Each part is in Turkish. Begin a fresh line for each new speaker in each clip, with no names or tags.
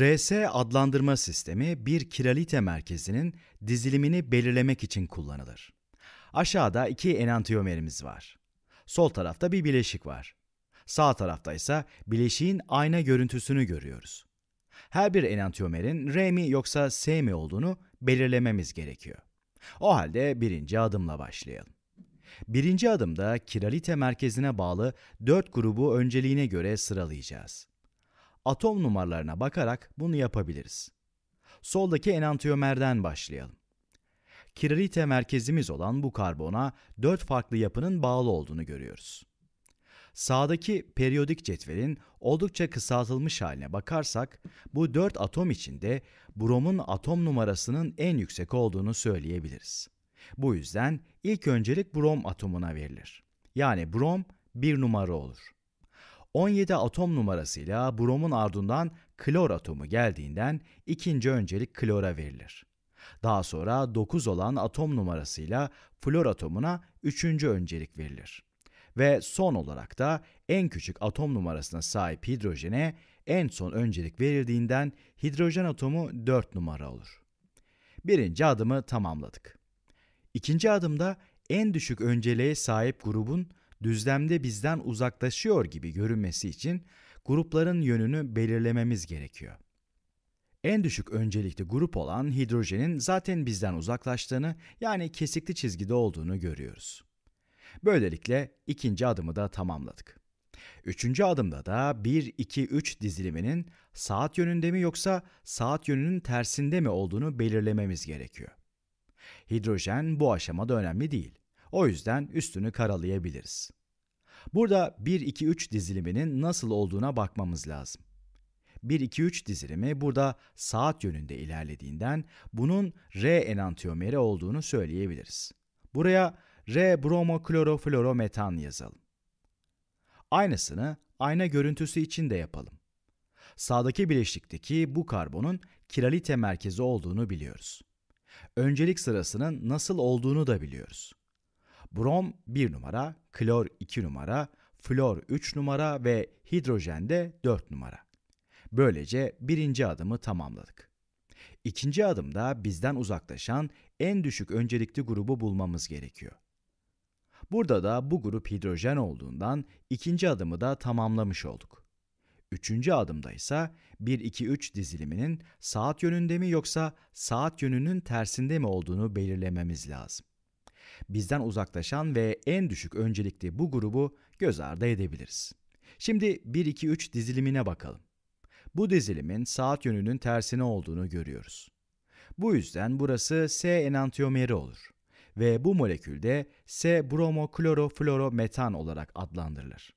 RS adlandırma sistemi bir kiralite merkezinin dizilimini belirlemek için kullanılır. Aşağıda iki enantiyomerimiz var. Sol tarafta bir bileşik var. Sağ tarafta ise bileşiğin ayna görüntüsünü görüyoruz. Her bir enantiyomerin R mi yoksa S mi olduğunu belirlememiz gerekiyor. O halde birinci adımla başlayalım. Birinci adımda kiralite merkezine bağlı 4 grubu önceliğine göre sıralayacağız atom numaralarına bakarak bunu yapabiliriz. Soldaki enantiyomerden başlayalım. Kiralite merkezimiz olan bu karbona dört farklı yapının bağlı olduğunu görüyoruz. Sağdaki periyodik cetvelin oldukça kısaltılmış haline bakarsak bu dört atom içinde bromun atom numarasının en yüksek olduğunu söyleyebiliriz. Bu yüzden ilk öncelik brom atomuna verilir. Yani brom bir numara olur. 17 atom numarasıyla bromun ardından klor atomu geldiğinden ikinci öncelik klora verilir. Daha sonra 9 olan atom numarasıyla flor atomuna üçüncü öncelik verilir. Ve son olarak da en küçük atom numarasına sahip hidrojene en son öncelik verildiğinden hidrojen atomu 4 numara olur. Birinci adımı tamamladık. İkinci adımda en düşük önceliğe sahip grubun düzlemde bizden uzaklaşıyor gibi görünmesi için grupların yönünü belirlememiz gerekiyor. En düşük öncelikli grup olan hidrojenin zaten bizden uzaklaştığını yani kesikli çizgide olduğunu görüyoruz. Böylelikle ikinci adımı da tamamladık. Üçüncü adımda da 1-2-3 diziliminin saat yönünde mi yoksa saat yönünün tersinde mi olduğunu belirlememiz gerekiyor. Hidrojen bu aşamada önemli değil. O yüzden üstünü karalayabiliriz. Burada 1-2-3 diziliminin nasıl olduğuna bakmamız lazım. 1-2-3 dizilimi burada saat yönünde ilerlediğinden bunun R enantiyomeri olduğunu söyleyebiliriz. Buraya R bromokloroflorometan yazalım. Aynısını ayna görüntüsü için de yapalım. Sağdaki bileşikteki bu karbonun kiralite merkezi olduğunu biliyoruz. Öncelik sırasının nasıl olduğunu da biliyoruz. Brom 1 numara, klor 2 numara, flor 3 numara ve hidrojen de 4 numara. Böylece birinci adımı tamamladık. İkinci adımda bizden uzaklaşan en düşük öncelikli grubu bulmamız gerekiyor. Burada da bu grup hidrojen olduğundan ikinci adımı da tamamlamış olduk. Üçüncü adımda ise 1-2-3 diziliminin saat yönünde mi yoksa saat yönünün tersinde mi olduğunu belirlememiz lazım. Bizden uzaklaşan ve en düşük öncelikli bu grubu göz ardı edebiliriz. Şimdi 1-2-3 dizilimine bakalım. Bu dizilimin saat yönünün tersine olduğunu görüyoruz. Bu yüzden burası S enantiyomeri olur ve bu molekülde S bromoklorofluorometan olarak adlandırılır.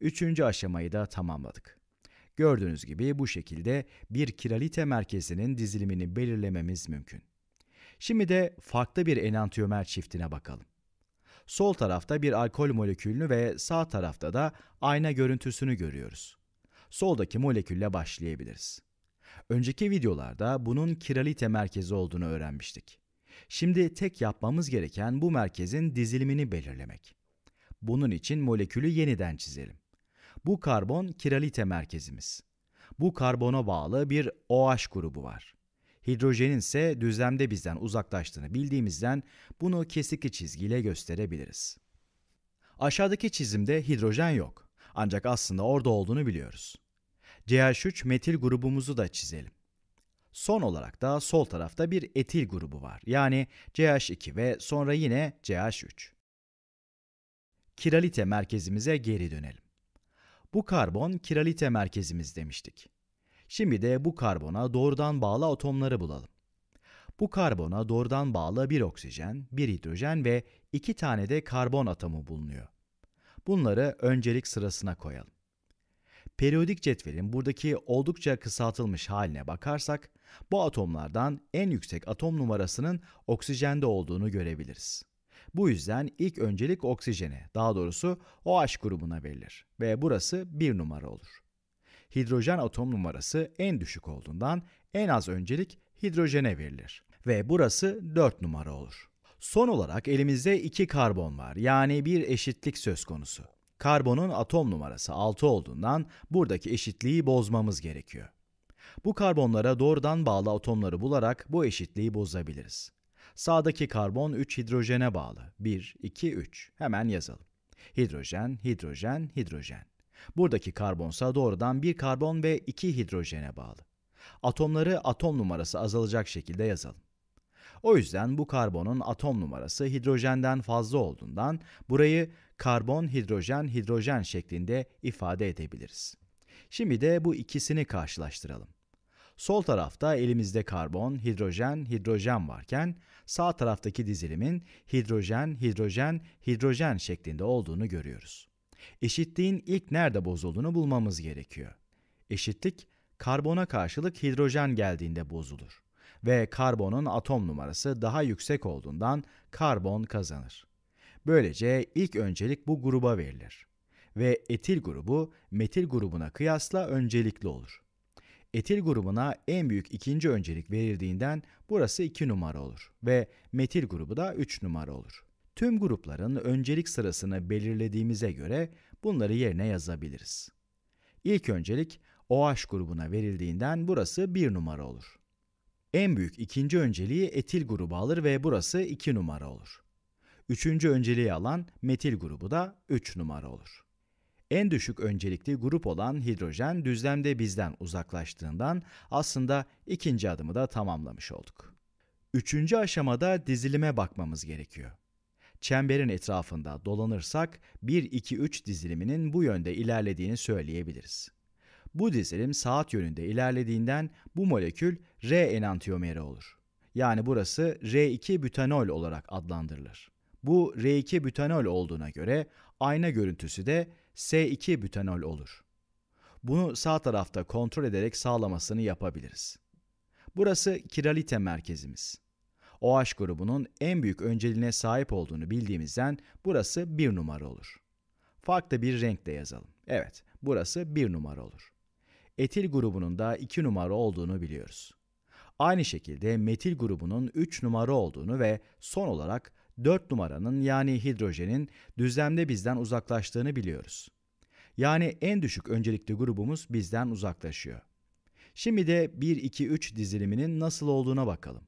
Üçüncü aşamayı da tamamladık. Gördüğünüz gibi bu şekilde bir kiralite merkezinin dizilimini belirlememiz mümkün. Şimdi de farklı bir enantiyomer çiftine bakalım. Sol tarafta bir alkol molekülünü ve sağ tarafta da ayna görüntüsünü görüyoruz. Soldaki molekülle başlayabiliriz. Önceki videolarda bunun kiralite merkezi olduğunu öğrenmiştik. Şimdi tek yapmamız gereken bu merkezin dizilimini belirlemek. Bunun için molekülü yeniden çizelim. Bu karbon kiralite merkezimiz. Bu karbona bağlı bir OH grubu var hidrojenin ise düzlemde bizden uzaklaştığını bildiğimizden bunu kesikli çizgiyle gösterebiliriz. Aşağıdaki çizimde hidrojen yok ancak aslında orada olduğunu biliyoruz. CH3 metil grubumuzu da çizelim. Son olarak da sol tarafta bir etil grubu var. Yani CH2 ve sonra yine CH3. Kiralite merkezimize geri dönelim. Bu karbon kiralite merkezimiz demiştik. Şimdi de bu karbona doğrudan bağlı atomları bulalım. Bu karbona doğrudan bağlı bir oksijen, bir hidrojen ve iki tane de karbon atomu bulunuyor. Bunları öncelik sırasına koyalım. Periyodik cetvelin buradaki oldukça kısaltılmış haline bakarsak, bu atomlardan en yüksek atom numarasının oksijende olduğunu görebiliriz. Bu yüzden ilk öncelik oksijene, daha doğrusu OH grubuna verilir ve burası bir numara olur hidrojen atom numarası en düşük olduğundan en az öncelik hidrojene verilir ve burası 4 numara olur. Son olarak elimizde 2 karbon var yani bir eşitlik söz konusu. Karbonun atom numarası 6 olduğundan buradaki eşitliği bozmamız gerekiyor. Bu karbonlara doğrudan bağlı atomları bularak bu eşitliği bozabiliriz. Sağdaki karbon 3 hidrojene bağlı. 1, 2, 3. Hemen yazalım. Hidrojen, hidrojen, hidrojen. Buradaki karbonsa doğrudan bir karbon ve iki hidrojene bağlı. Atomları atom numarası azalacak şekilde yazalım. O yüzden bu karbonun atom numarası hidrojenden fazla olduğundan burayı karbon, hidrojen, hidrojen şeklinde ifade edebiliriz. Şimdi de bu ikisini karşılaştıralım. Sol tarafta elimizde karbon, hidrojen, hidrojen varken sağ taraftaki dizilimin hidrojen, hidrojen, hidrojen şeklinde olduğunu görüyoruz. Eşitliğin ilk nerede bozulduğunu bulmamız gerekiyor. Eşitlik, karbona karşılık hidrojen geldiğinde bozulur ve karbonun atom numarası daha yüksek olduğundan karbon kazanır. Böylece ilk öncelik bu gruba verilir ve etil grubu metil grubuna kıyasla öncelikli olur. Etil grubuna en büyük ikinci öncelik verildiğinden burası 2 numara olur ve metil grubu da 3 numara olur. Tüm grupların öncelik sırasını belirlediğimize göre bunları yerine yazabiliriz. İlk öncelik OH grubuna verildiğinden burası 1 numara olur. En büyük ikinci önceliği etil grubu alır ve burası 2 numara olur. Üçüncü önceliği alan metil grubu da 3 numara olur. En düşük öncelikli grup olan hidrojen düzlemde bizden uzaklaştığından aslında ikinci adımı da tamamlamış olduk. Üçüncü aşamada dizilime bakmamız gerekiyor çemberin etrafında dolanırsak 1-2-3 diziliminin bu yönde ilerlediğini söyleyebiliriz. Bu dizilim saat yönünde ilerlediğinden bu molekül R enantiyomeri olur. Yani burası R2 butanol olarak adlandırılır. Bu R2 butanol olduğuna göre ayna görüntüsü de S2 butanol olur. Bunu sağ tarafta kontrol ederek sağlamasını yapabiliriz. Burası kiralite merkezimiz. OH grubunun en büyük önceliğine sahip olduğunu bildiğimizden burası bir numara olur. Farklı bir renkle yazalım. Evet, burası bir numara olur. Etil grubunun da iki numara olduğunu biliyoruz. Aynı şekilde metil grubunun 3 numara olduğunu ve son olarak 4 numaranın yani hidrojenin düzlemde bizden uzaklaştığını biliyoruz. Yani en düşük öncelikli grubumuz bizden uzaklaşıyor. Şimdi de 1-2-3 diziliminin nasıl olduğuna bakalım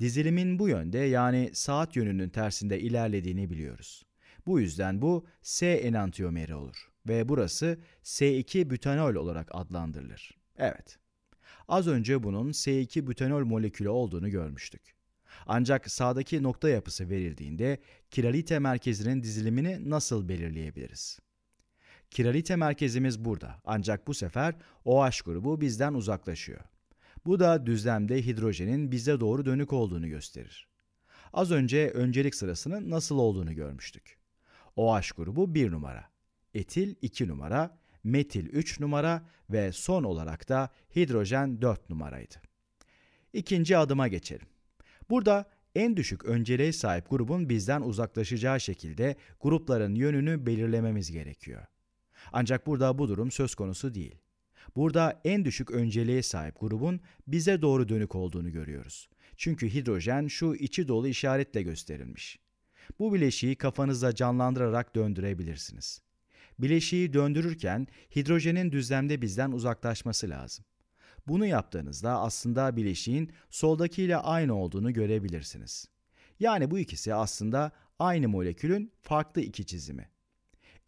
dizilimin bu yönde yani saat yönünün tersinde ilerlediğini biliyoruz. Bu yüzden bu S enantiomeri olur ve burası S2 butanol olarak adlandırılır. Evet. Az önce bunun S2 butanol molekülü olduğunu görmüştük. Ancak sağdaki nokta yapısı verildiğinde kiralite merkezinin dizilimini nasıl belirleyebiliriz? Kiralite merkezimiz burada ancak bu sefer OH grubu bizden uzaklaşıyor. Bu da düzlemde hidrojenin bize doğru dönük olduğunu gösterir. Az önce öncelik sırasının nasıl olduğunu görmüştük. OH grubu 1 numara, etil 2 numara, metil 3 numara ve son olarak da hidrojen 4 numaraydı. İkinci adıma geçelim. Burada en düşük önceliğe sahip grubun bizden uzaklaşacağı şekilde grupların yönünü belirlememiz gerekiyor. Ancak burada bu durum söz konusu değil. Burada en düşük önceliğe sahip grubun bize doğru dönük olduğunu görüyoruz. Çünkü hidrojen şu içi dolu işaretle gösterilmiş. Bu bileşiği kafanızda canlandırarak döndürebilirsiniz. Bileşiği döndürürken hidrojenin düzlemde bizden uzaklaşması lazım. Bunu yaptığınızda aslında bileşiğin soldakiyle aynı olduğunu görebilirsiniz. Yani bu ikisi aslında aynı molekülün farklı iki çizimi.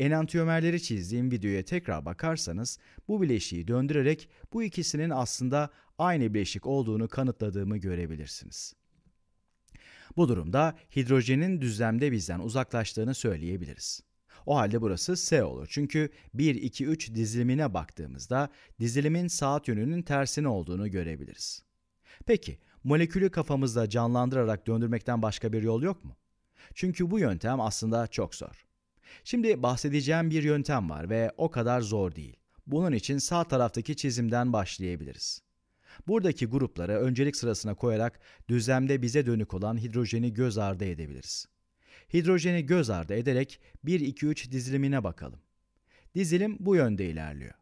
Enantiyomerleri çizdiğim videoya tekrar bakarsanız bu bileşiği döndürerek bu ikisinin aslında aynı bileşik olduğunu kanıtladığımı görebilirsiniz. Bu durumda hidrojenin düzlemde bizden uzaklaştığını söyleyebiliriz. O halde burası S olur. Çünkü 1, 2, 3 dizilimine baktığımızda dizilimin saat yönünün tersine olduğunu görebiliriz. Peki, molekülü kafamızda canlandırarak döndürmekten başka bir yol yok mu? Çünkü bu yöntem aslında çok zor. Şimdi bahsedeceğim bir yöntem var ve o kadar zor değil. Bunun için sağ taraftaki çizimden başlayabiliriz. Buradaki grupları öncelik sırasına koyarak düzlemde bize dönük olan hidrojeni göz ardı edebiliriz. Hidrojeni göz ardı ederek 1-2-3 dizilimine bakalım. Dizilim bu yönde ilerliyor.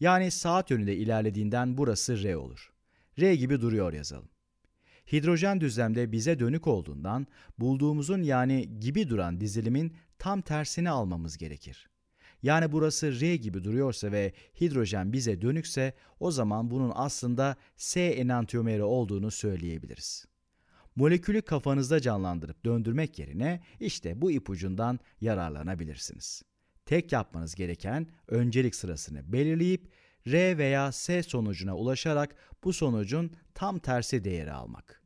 Yani saat yönünde ilerlediğinden burası R olur. R gibi duruyor yazalım. Hidrojen düzlemde bize dönük olduğundan bulduğumuzun yani gibi duran dizilimin tam tersini almamız gerekir. Yani burası R gibi duruyorsa ve hidrojen bize dönükse o zaman bunun aslında S enantiyomeri olduğunu söyleyebiliriz. Molekülü kafanızda canlandırıp döndürmek yerine işte bu ipucundan yararlanabilirsiniz. Tek yapmanız gereken öncelik sırasını belirleyip R veya S sonucuna ulaşarak bu sonucun tam tersi değeri almak.